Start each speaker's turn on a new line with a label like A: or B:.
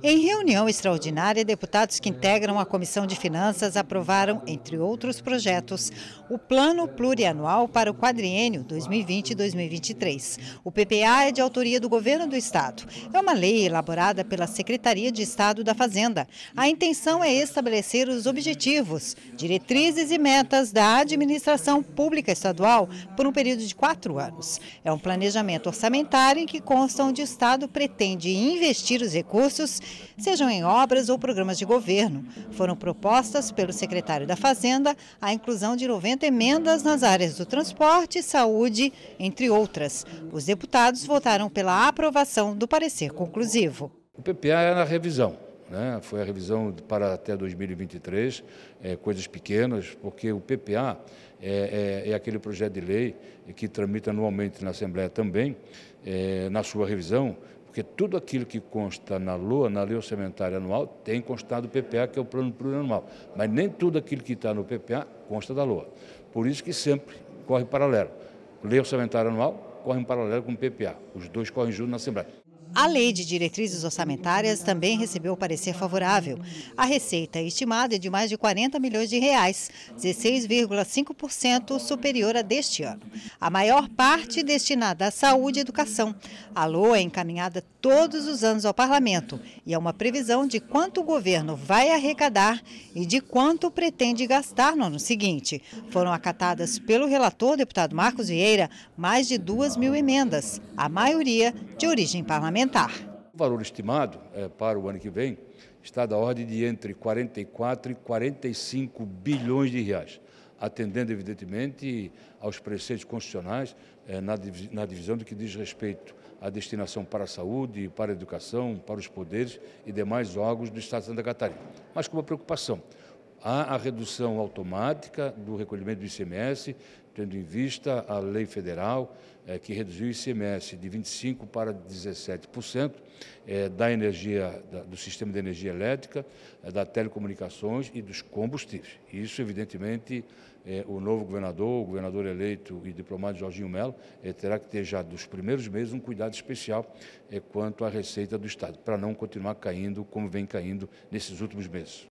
A: Em reunião extraordinária, deputados que integram a Comissão de Finanças aprovaram, entre outros projetos, o Plano Plurianual para o Quadriênio 2020-2023. O PPA é de autoria do Governo do Estado. É uma lei elaborada pela Secretaria de Estado da Fazenda. A intenção é estabelecer os objetivos, diretrizes e metas da administração pública estadual por um período de quatro anos. É um planejamento orçamentário em que consta onde o Estado pretende investir os recursos sejam em obras ou programas de governo. Foram propostas pelo secretário da Fazenda a inclusão de 90 emendas nas áreas do transporte, saúde, entre outras. Os deputados votaram pela aprovação do parecer conclusivo.
B: O PPA é na revisão. Né? Foi a revisão para até 2023, é, coisas pequenas, porque o PPA é, é, é, aquele projeto de lei que tramita anualmente na Assembleia também, é, na sua revisão, porque tudo aquilo que consta na Lua, na Lei Orçamentária Anual, tem constado do PPA, que é o Plano Plurianual. Mas nem tudo aquilo que está no PPA consta da Lua. Por isso que sempre corre paralelo. Lei Orçamentária Anual corre em paralelo com o PPA. Os dois correm juntos na Assembleia.
A: A Lei de Diretrizes Orçamentárias também recebeu parecer favorável. A receita é estimada é de mais de 40 milhões de reais, 16,5% superior a deste ano. A maior parte destinada à saúde e educação. A LOA é encaminhada todos os anos ao Parlamento e é uma previsão de quanto o governo vai arrecadar e de quanto pretende gastar no ano seguinte. Foram acatadas pelo relator, deputado Marcos Vieira, mais de duas mil emendas, a maioria de origem parlamentar parlamentar.
B: O valor estimado é, para o ano que vem está da ordem de entre 44 e 45 bilhões de reais, atendendo, evidentemente, aos preceitos constitucionais é, na, na divisão do que diz respeito à destinação para a saúde, para a educação, para os poderes e demais órgãos do Estado de Santa Catarina. Mas com uma preocupação. Há a redução automática do recolhimento do ICMS, tendo em vista a lei federal eh, que reduziu o ICMS de 25% para 17% eh, da energia, da, do sistema de energia elétrica, eh, da telecomunicações e dos combustíveis. Isso, evidentemente, eh, o novo governador, o governador eleito e diplomado Jorginho Melo, terá que ter já dos primeiros meses um cuidado especial quanto à receita do Estado, para não continuar caindo como vem caindo nesses últimos meses.